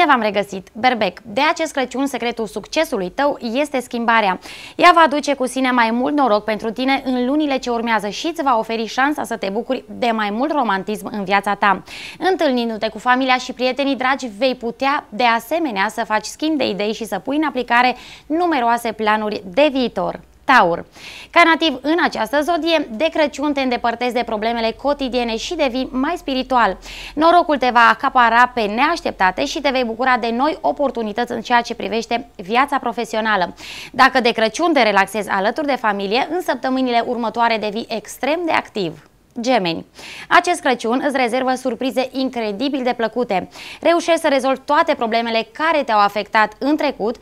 Bine v-am regăsit! Berbec, de acest Crăciun secretul succesului tău este schimbarea. Ea va aduce cu sine mai mult noroc pentru tine în lunile ce urmează și îți va oferi șansa să te bucuri de mai mult romantism în viața ta. Întâlnindu-te cu familia și prietenii dragi, vei putea de asemenea să faci schimb de idei și să pui în aplicare numeroase planuri de viitor. Taur. Ca nativ în această zodie, de Crăciun te îndepărtezi de problemele cotidiene și devii mai spiritual. Norocul te va acapara pe neașteptate și te vei bucura de noi oportunități în ceea ce privește viața profesională. Dacă de Crăciun te relaxezi alături de familie, în săptămânile următoare devii extrem de activ. Gemeni. Acest Crăciun îți rezervă surprize incredibil de plăcute. Reușești să rezolvi toate problemele care te-au afectat în trecut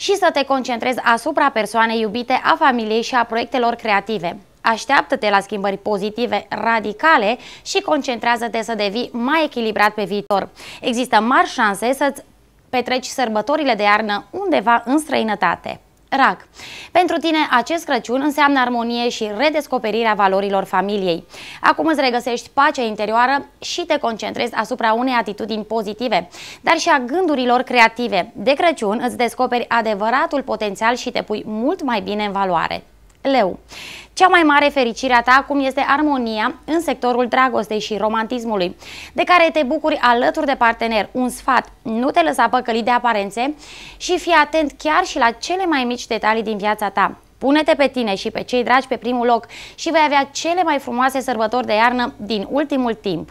și să te concentrezi asupra persoanei iubite, a familiei și a proiectelor creative. Așteaptă-te la schimbări pozitive, radicale și concentrează-te să devii mai echilibrat pe viitor. Există mari șanse să-ți petreci sărbătorile de iarnă undeva în străinătate. RAC. Pentru tine, acest Crăciun înseamnă armonie și redescoperirea valorilor familiei. Acum îți regăsești pacea interioară și te concentrezi asupra unei atitudini pozitive, dar și a gândurilor creative. De Crăciun îți descoperi adevăratul potențial și te pui mult mai bine în valoare leu. Cea mai mare fericire a ta acum este armonia în sectorul dragostei și romantismului, de care te bucuri alături de partener. Un sfat, nu te lăsa păcălit de aparențe și fii atent chiar și la cele mai mici detalii din viața ta. Pune-te pe tine și pe cei dragi pe primul loc și vei avea cele mai frumoase sărbători de iarnă din ultimul timp.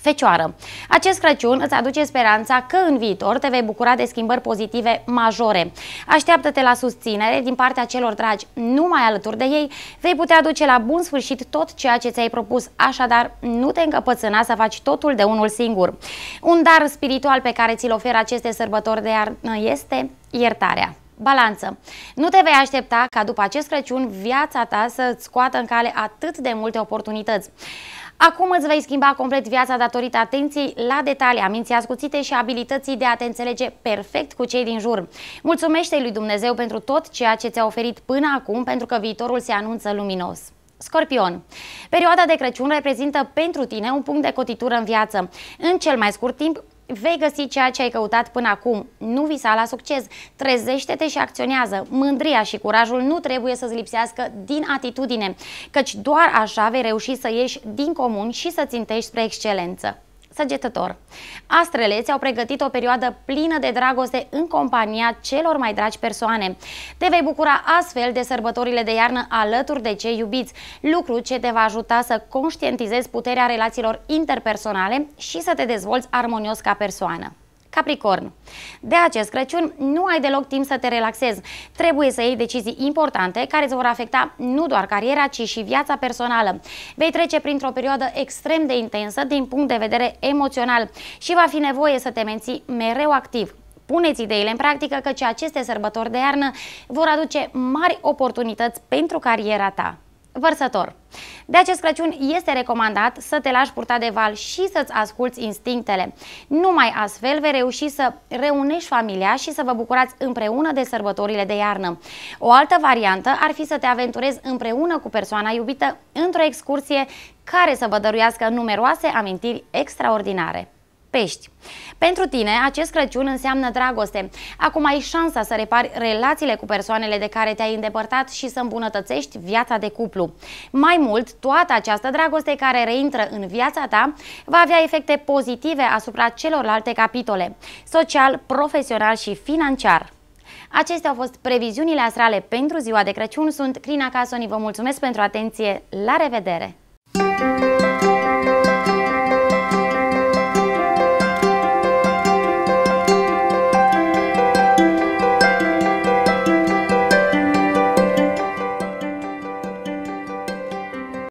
Fecioară, acest Crăciun îți aduce speranța că în viitor te vei bucura de schimbări pozitive majore. Așteaptă-te la susținere din partea celor dragi, numai alături de ei vei putea duce la bun sfârșit tot ceea ce ți-ai propus, așadar nu te încăpățâna să faci totul de unul singur. Un dar spiritual pe care ți-l oferă aceste sărbători de iarnă este iertarea. Balanță. Nu te vei aștepta ca după acest Crăciun viața ta să-ți scoată în cale atât de multe oportunități. Acum îți vei schimba complet viața datorită atenției la detalii, aminții ascuțite și abilității de a te înțelege perfect cu cei din jur. Mulțumește lui Dumnezeu pentru tot ceea ce ți-a oferit până acum, pentru că viitorul se anunță luminos. Scorpion. Perioada de Crăciun reprezintă pentru tine un punct de cotitură în viață. În cel mai scurt timp, Vei găsi ceea ce ai căutat până acum. Nu visa la succes. Trezește-te și acționează. Mândria și curajul nu trebuie să-ți lipsească din atitudine, căci doar așa vei reuși să ieși din comun și să țintești spre excelență săgetător. Astrele ți-au pregătit o perioadă plină de dragoste în compania celor mai dragi persoane. Te vei bucura astfel de sărbătorile de iarnă alături de cei iubiți, lucru ce te va ajuta să conștientizezi puterea relațiilor interpersonale și să te dezvolți armonios ca persoană. Capricorn. De acest Crăciun nu ai deloc timp să te relaxezi. Trebuie să iei decizii importante care îți vor afecta nu doar cariera, ci și viața personală. Vei trece printr-o perioadă extrem de intensă din punct de vedere emoțional și va fi nevoie să te menții mereu activ. Puneți ideile în practică căci aceste sărbători de iarnă vor aduce mari oportunități pentru cariera ta vărsător. De acest Crăciun este recomandat să te lași purta de val și să-ți asculți instinctele. Numai astfel vei reuși să reunești familia și să vă bucurați împreună de sărbătorile de iarnă. O altă variantă ar fi să te aventurezi împreună cu persoana iubită într-o excursie care să vă dăruiască numeroase amintiri extraordinare pești. Pentru tine, acest Crăciun înseamnă dragoste. Acum ai șansa să repari relațiile cu persoanele de care te-ai îndepărtat și să îmbunătățești viața de cuplu. Mai mult, toată această dragoste care reintră în viața ta va avea efecte pozitive asupra celorlalte capitole, social, profesional și financiar. Acestea au fost previziunile astrale pentru ziua de Crăciun. Sunt Crina Casoni, vă mulțumesc pentru atenție, la revedere!